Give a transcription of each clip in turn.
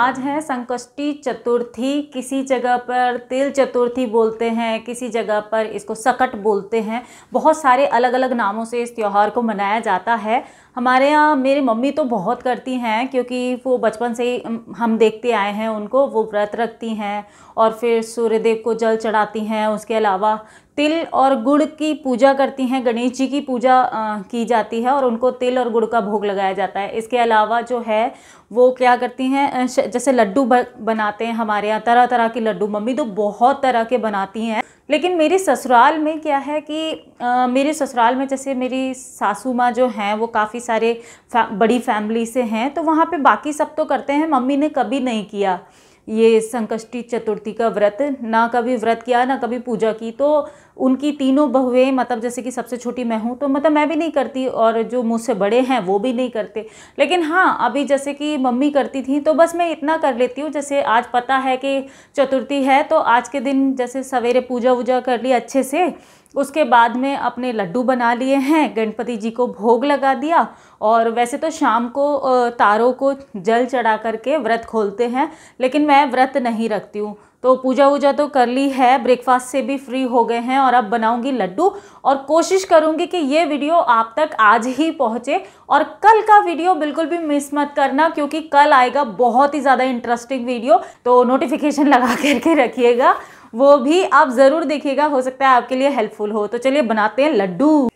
आज है संकष्टी चतुर्थी किसी जगह पर तिल चतुर्थी बोलते हैं किसी जगह पर इसको सकट बोलते हैं बहुत सारे अलग अलग नामों से इस त्यौहार को मनाया जाता है हमारे यहाँ मेरी मम्मी तो बहुत करती हैं क्योंकि वो बचपन से ही हम देखते आए हैं उनको वो व्रत रखती हैं और फिर सूर्यदेव को जल चढ़ाती हैं उसके अलावा तिल और गुड़ की पूजा करती हैं गणेश जी की पूजा की जाती है और उनको तिल और गुड़ का भोग लगाया जाता है इसके अलावा जो है वो क्या करती हैं जैसे लड्डू बनाते हैं हमारे यहाँ तरह तरह के लड्डू मम्मी तो बहुत तरह के बनाती हैं लेकिन मेरे ससुराल में क्या है कि आ, मेरे ससुराल में जैसे मेरी सासू माँ जो हैं वो काफ़ी सारे फा, बड़ी फैमिली से हैं तो वहाँ पे बाकी सब तो करते हैं मम्मी ने कभी नहीं किया ये संकष्टी चतुर्थी का व्रत ना कभी व्रत किया ना कभी पूजा की तो उनकी तीनों बहुएं मतलब जैसे कि सबसे छोटी मैं हूँ तो मतलब मैं भी नहीं करती और जो मुझसे बड़े हैं वो भी नहीं करते लेकिन हाँ अभी जैसे कि मम्मी करती थी तो बस मैं इतना कर लेती हूँ जैसे आज पता है कि चतुर्थी है तो आज के दिन जैसे सवेरे पूजा वूजा कर ली अच्छे से उसके बाद में अपने लड्डू बना लिए हैं गणपति जी को भोग लगा दिया और वैसे तो शाम को तारों को जल चढ़ा करके व्रत खोलते हैं लेकिन मैं व्रत नहीं रखती हूँ तो पूजा वूजा तो कर ली है ब्रेकफास्ट से भी फ्री हो गए हैं और अब बनाऊंगी लड्डू और कोशिश करूंगी कि ये वीडियो आप तक आज ही पहुंचे और कल का वीडियो बिल्कुल भी मिस मत करना क्योंकि कल आएगा बहुत ही ज़्यादा इंटरेस्टिंग वीडियो तो नोटिफिकेशन लगा करके रखिएगा वो भी आप ज़रूर देखिएगा हो सकता है आपके लिए हेल्पफुल हो तो चलिए बनाते हैं लड्डू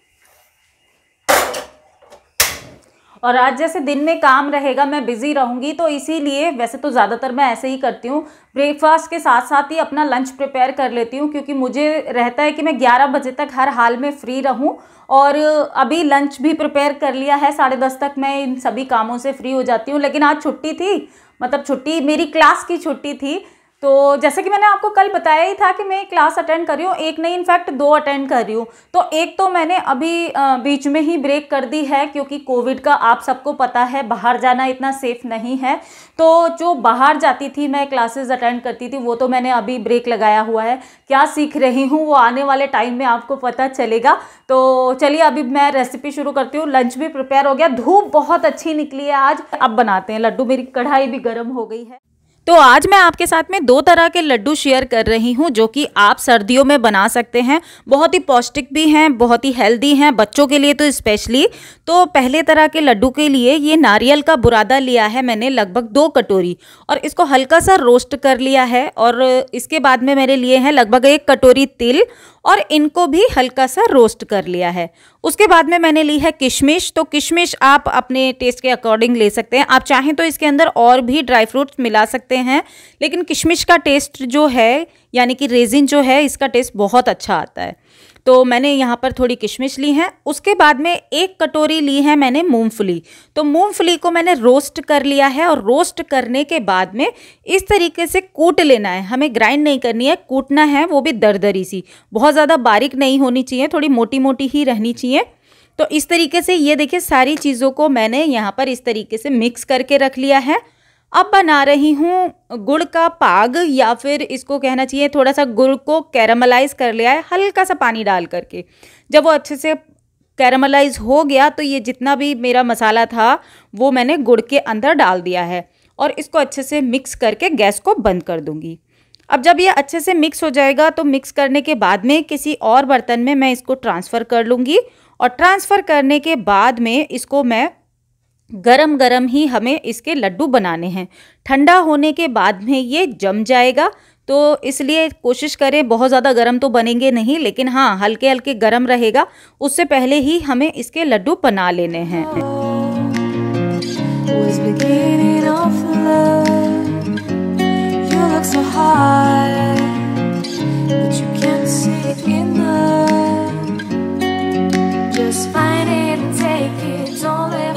और आज जैसे दिन में काम रहेगा मैं बिज़ी रहूँगी तो इसीलिए वैसे तो ज़्यादातर मैं ऐसे ही करती हूँ ब्रेकफास्ट के साथ साथ ही अपना लंच प्रिपेयर कर लेती हूँ क्योंकि मुझे रहता है कि मैं ग्यारह बजे तक हर हाल में फ्री रहूँ और अभी लंच भी प्रिपेयर कर लिया है साढ़े दस तक मैं इन सभी कामों से फ्री हो जाती हूँ लेकिन आज छुट्टी थी मतलब छुट्टी मेरी क्लास की छुट्टी थी तो जैसे कि मैंने आपको कल बताया ही था कि मैं क्लास अटेंड कर रही हूँ एक नहीं इनफैक्ट दो अटेंड कर रही हूँ तो एक तो मैंने अभी बीच में ही ब्रेक कर दी है क्योंकि कोविड का आप सबको पता है बाहर जाना इतना सेफ नहीं है तो जो बाहर जाती थी मैं क्लासेस अटेंड करती थी वो तो मैंने अभी ब्रेक लगाया हुआ है क्या सीख रही हूँ वो आने वाले टाइम में आपको पता चलेगा तो चलिए अभी मैं रेसिपी शुरू करती हूँ लंच भी प्रिपेयर हो गया धूप बहुत अच्छी निकली है आज अब बनाते हैं लड्डू मेरी कढ़ाई भी गर्म हो गई है तो आज मैं आपके साथ में दो तरह के लड्डू शेयर कर रही हूँ जो कि आप सर्दियों में बना सकते हैं बहुत ही पौष्टिक भी हैं बहुत ही हेल्दी हैं बच्चों के लिए तो स्पेशली तो पहले तरह के लड्डू के लिए ये नारियल का बुरादा लिया है मैंने लगभग दो कटोरी और इसको हल्का सा रोस्ट कर लिया है और इसके बाद में मेरे लिए हैं लगभग एक कटोरी तिल और इनको भी हल्का सा रोस्ट कर लिया है उसके बाद में मैंने ली है किशमिश तो किशमिश आप अपने टेस्ट के अकॉर्डिंग ले सकते हैं आप चाहें तो इसके अंदर और भी ड्राई फ्रूट्स मिला सकते हैं सकते हैं लेकिन किशमिश का टेस्ट जो है यानी कि रेजिन जो है इसका टेस्ट बहुत अच्छा आता है तो मैंने यहाँ पर थोड़ी किशमिश ली है उसके बाद में एक कटोरी ली है मैंने मूंगफली तो मूंगफली को मैंने रोस्ट कर लिया है और रोस्ट करने के बाद में इस तरीके से कूट लेना है हमें ग्राइंड नहीं करनी है कूटना है वो भी दरदरी सी बहुत ज़्यादा बारीक नहीं होनी चाहिए थोड़ी मोटी मोटी ही रहनी चाहिए तो इस तरीके से ये देखिए सारी चीज़ों को मैंने यहाँ पर इस तरीके से मिक्स करके रख लिया है अब बना रही हूँ गुड़ का पाग या फिर इसको कहना चाहिए थोड़ा सा गुड़ को कैरामलाइज कर लिया है हल्का सा पानी डाल करके जब वो अच्छे से कैरामलाइज हो गया तो ये जितना भी मेरा मसाला था वो मैंने गुड़ के अंदर डाल दिया है और इसको अच्छे से मिक्स करके गैस को बंद कर दूँगी अब जब ये अच्छे से मिक्स हो जाएगा तो मिक्स करने के बाद में किसी और बर्तन में मैं इसको ट्रांसफ़र कर लूँगी और ट्रांसफ़र करने के बाद में इसको मैं गरम गरम ही हमें इसके लड्डू बनाने हैं ठंडा होने के बाद में ये जम जाएगा तो इसलिए कोशिश करें बहुत ज़्यादा गर्म तो बनेंगे नहीं लेकिन हाँ हल्के हल्के गर्म रहेगा उससे पहले ही हमें इसके लड्डू बना लेने हैं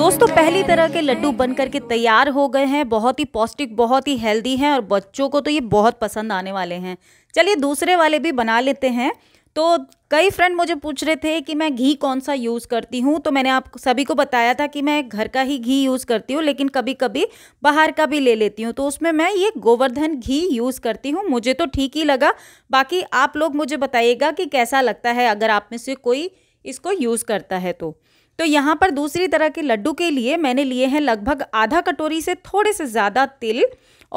दोस्तों पहली तरह के लड्डू बन करके तैयार हो गए हैं बहुत ही पौष्टिक बहुत ही हेल्दी हैं और बच्चों को तो ये बहुत पसंद आने वाले हैं चलिए दूसरे वाले भी बना लेते हैं तो कई फ्रेंड मुझे पूछ रहे थे कि मैं घी कौन सा यूज़ करती हूँ तो मैंने आप सभी को बताया था कि मैं घर का ही घी यूज़ करती हूँ लेकिन कभी कभी बाहर का भी ले लेती हूँ तो उसमें मैं ये गोवर्धन घी यूज़ करती हूँ मुझे तो ठीक ही लगा बाकी आप लोग मुझे बताइएगा कि कैसा लगता है अगर आप में से कोई इसको यूज़ करता है तो तो यहाँ पर दूसरी तरह के लड्डू के लिए मैंने लिए हैं लगभग आधा कटोरी से थोड़े से ज़्यादा तिल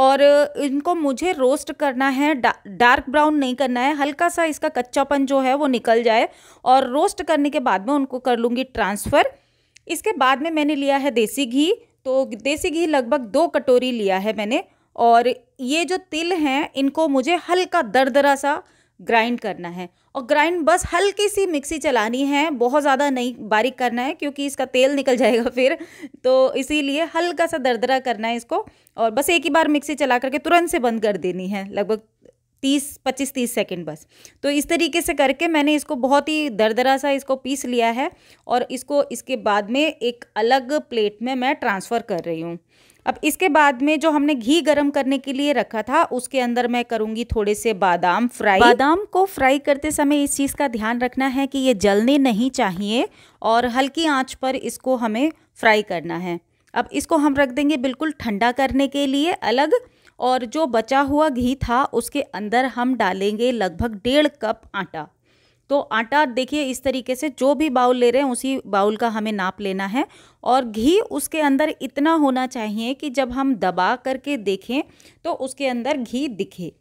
और इनको मुझे रोस्ट करना है डा, डार्क ब्राउन नहीं करना है हल्का सा इसका कच्चापन जो है वो निकल जाए और रोस्ट करने के बाद में उनको कर लूँगी ट्रांसफ़र इसके बाद में मैंने लिया है देसी घी तो देसी घी लगभग दो कटोरी लिया है मैंने और ये जो तिल हैं इनको मुझे हल्का दरदरा सा ग्राइंड करना है और ग्राइंड बस हल्की सी मिक्सी चलानी है बहुत ज़्यादा नहीं बारीक करना है क्योंकि इसका तेल निकल जाएगा फिर तो इसीलिए हल्का सा दरदरा करना है इसको और बस एक ही बार मिक्सी चला करके तुरंत से बंद कर देनी है लगभग तीस पच्चीस तीस सेकंड बस तो इस तरीके से करके मैंने इसको बहुत ही दरदरा सा इसको पीस लिया है और इसको इसके बाद में एक अलग प्लेट में मैं ट्रांसफ़र कर रही हूँ अब इसके बाद में जो हमने घी गरम करने के लिए रखा था उसके अंदर मैं करूंगी थोड़े से बादाम फ्राई बादाम को फ्राई करते समय इस चीज़ का ध्यान रखना है कि ये जलने नहीं चाहिए और हल्की आंच पर इसको हमें फ्राई करना है अब इसको हम रख देंगे बिल्कुल ठंडा करने के लिए अलग और जो बचा हुआ घी था उसके अंदर हम डालेंगे लगभग डेढ़ कप आटा तो आटा देखिए इस तरीके से जो भी बाउल ले रहे हैं उसी बाउल का हमें नाप लेना है और घी उसके अंदर इतना होना चाहिए कि जब हम दबा करके देखें तो उसके अंदर घी दिखे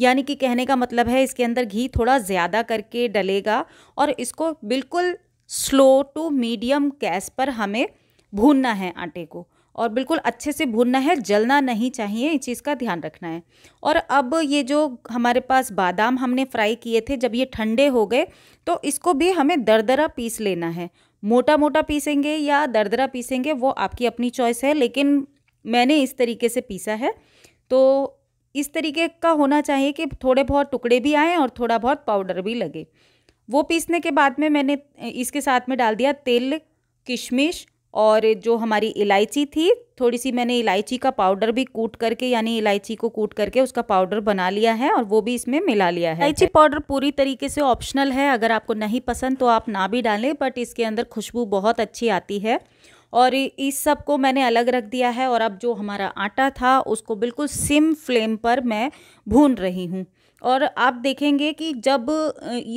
यानी कि कहने का मतलब है इसके अंदर घी थोड़ा ज़्यादा करके डलेगा और इसको बिल्कुल स्लो टू मीडियम गैस पर हमें भूनना है आटे को और बिल्कुल अच्छे से भूनना है जलना नहीं चाहिए इस चीज़ का ध्यान रखना है और अब ये जो हमारे पास बादाम हमने फ्राई किए थे जब ये ठंडे हो गए तो इसको भी हमें दरदरा पीस लेना है मोटा मोटा पीसेंगे या दरदरा पीसेंगे वो आपकी अपनी चॉइस है लेकिन मैंने इस तरीके से पीसा है तो इस तरीके का होना चाहिए कि थोड़े बहुत टुकड़े भी आएँ और थोड़ा बहुत पाउडर भी लगे वो पीसने के बाद में मैंने इसके साथ में डाल दिया तेल किशमिश और जो हमारी इलायची थी थोड़ी सी मैंने इलायची का पाउडर भी कूट करके यानी इलायची को कूट करके उसका पाउडर बना लिया है और वो भी इसमें मिला लिया है इलायची पाउडर पूरी तरीके से ऑप्शनल है अगर आपको नहीं पसंद तो आप ना भी डालें बट इसके अंदर खुशबू बहुत अच्छी आती है और इस सब को मैंने अलग रख दिया है और अब जो हमारा आटा था उसको बिल्कुल सिम फ्लेम पर मैं भून रही हूँ और आप देखेंगे कि जब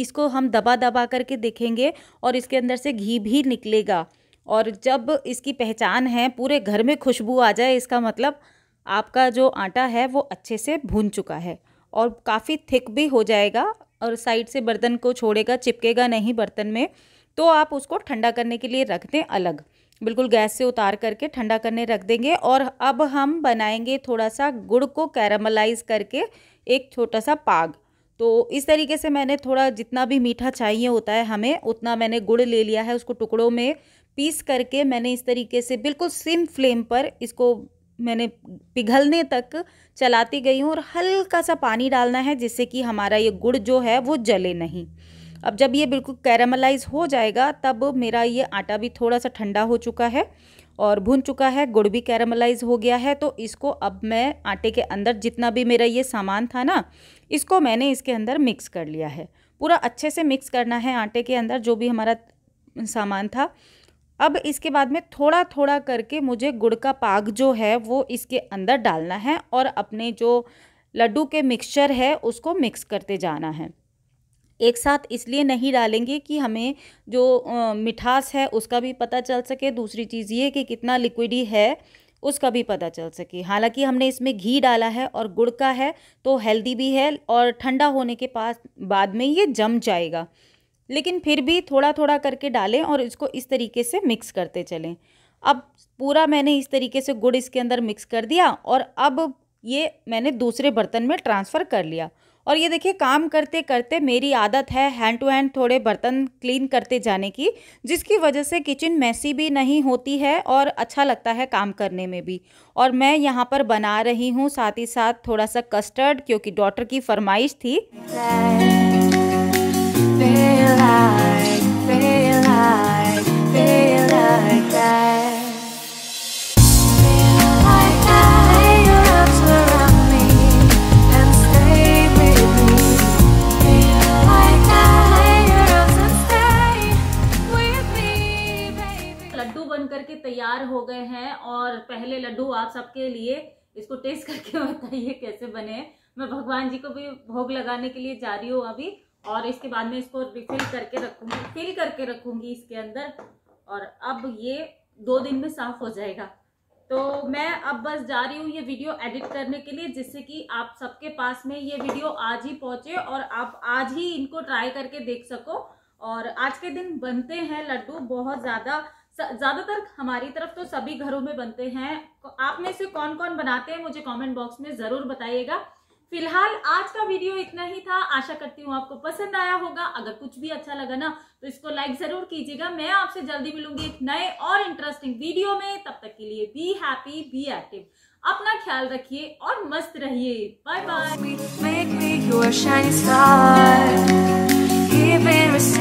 इसको हम दबा दबा करके देखेंगे और इसके अंदर से घी भी निकलेगा और जब इसकी पहचान है पूरे घर में खुशबू आ जाए इसका मतलब आपका जो आटा है वो अच्छे से भून चुका है और काफ़ी थिक भी हो जाएगा और साइड से बर्तन को छोड़ेगा चिपकेगा नहीं बर्तन में तो आप उसको ठंडा करने के लिए रख दें अलग बिल्कुल गैस से उतार करके ठंडा करने रख देंगे और अब हम बनाएंगे थोड़ा सा गुड़ को कैरामलाइज करके एक छोटा सा पाग तो इस तरीके से मैंने थोड़ा जितना भी मीठा चाहिए होता है हमें उतना मैंने गुड़ ले लिया है उसको टुकड़ों में पीस करके मैंने इस तरीके से बिल्कुल सिम फ्लेम पर इसको मैंने पिघलने तक चलाती गई हूँ और हल्का सा पानी डालना है जिससे कि हमारा ये गुड़ जो है वो जले नहीं अब जब ये बिल्कुल कैरामलाइज हो जाएगा तब मेरा ये आटा भी थोड़ा सा ठंडा हो चुका है और भुन चुका है गुड़ भी कैरामलाइज हो गया है तो इसको अब मैं आटे के अंदर जितना भी मेरा ये सामान था ना इसको मैंने इसके अंदर मिक्स कर लिया है पूरा अच्छे से मिक्स करना है आटे के अंदर जो भी हमारा सामान था अब इसके बाद में थोड़ा थोड़ा करके मुझे गुड़ का पाक जो है वो इसके अंदर डालना है और अपने जो लड्डू के मिक्सचर है उसको मिक्स करते जाना है एक साथ इसलिए नहीं डालेंगे कि हमें जो मिठास है उसका भी पता चल सके दूसरी चीज़ ये कि कितना लिक्विडी है उसका भी पता चल सके हालांकि हमने इसमें घी डाला है और गुड़ का है तो हेल्दी भी है और ठंडा होने के पास बाद में ये जम जाएगा लेकिन फिर भी थोड़ा थोड़ा करके डालें और इसको इस तरीके से मिक्स करते चलें अब पूरा मैंने इस तरीके से गुड़ इसके अंदर मिक्स कर दिया और अब ये मैंने दूसरे बर्तन में ट्रांसफ़र कर लिया और ये देखिए काम करते करते मेरी आदत है हैंड टू हैंड थोड़े बर्तन क्लीन करते जाने की जिसकी वजह से किचन मैसी भी नहीं होती है और अच्छा लगता है काम करने में भी और मैं यहाँ पर बना रही हूँ साथ ही साथ थोड़ा सा कस्टर्ड क्योंकि डॉटर की फरमाइश थी करके तैयार हो गए हैं और पहले लड्डू आप सबके लिए इसको टेस्ट करके बताइए कैसे बने मैं भगवान जी को भी भोग लगाने के लिए जा रही हूँ अभी और इसके बाद में इसको रिफिल करके रखूँगी फिल करके रखूँगी इसके अंदर और अब ये दो दिन में साफ हो जाएगा तो मैं अब बस जा रही हूँ ये वीडियो एडिट करने के लिए जिससे कि आप सबके पास में ये वीडियो आज ही पहुँचे और आप आज ही इनको ट्राई करके देख सको और आज के दिन बनते हैं लड्डू बहुत ज़्यादा ज़्यादातर हमारी तरफ तो सभी घरों में बनते हैं आप में से कौन कौन बनाते हैं मुझे कमेंट बॉक्स में ज़रूर बताइएगा फिलहाल आज का वीडियो इतना ही था आशा करती हूँ आपको पसंद आया होगा अगर कुछ भी अच्छा लगा ना तो इसको लाइक ज़रूर कीजिएगा मैं आपसे जल्दी मिलूंगी एक नए और इंटरेस्टिंग वीडियो में तब तक के लिए बी हैप्पी बी एक्टिव अपना ख्याल रखिए और मस्त रहिए बाय बाय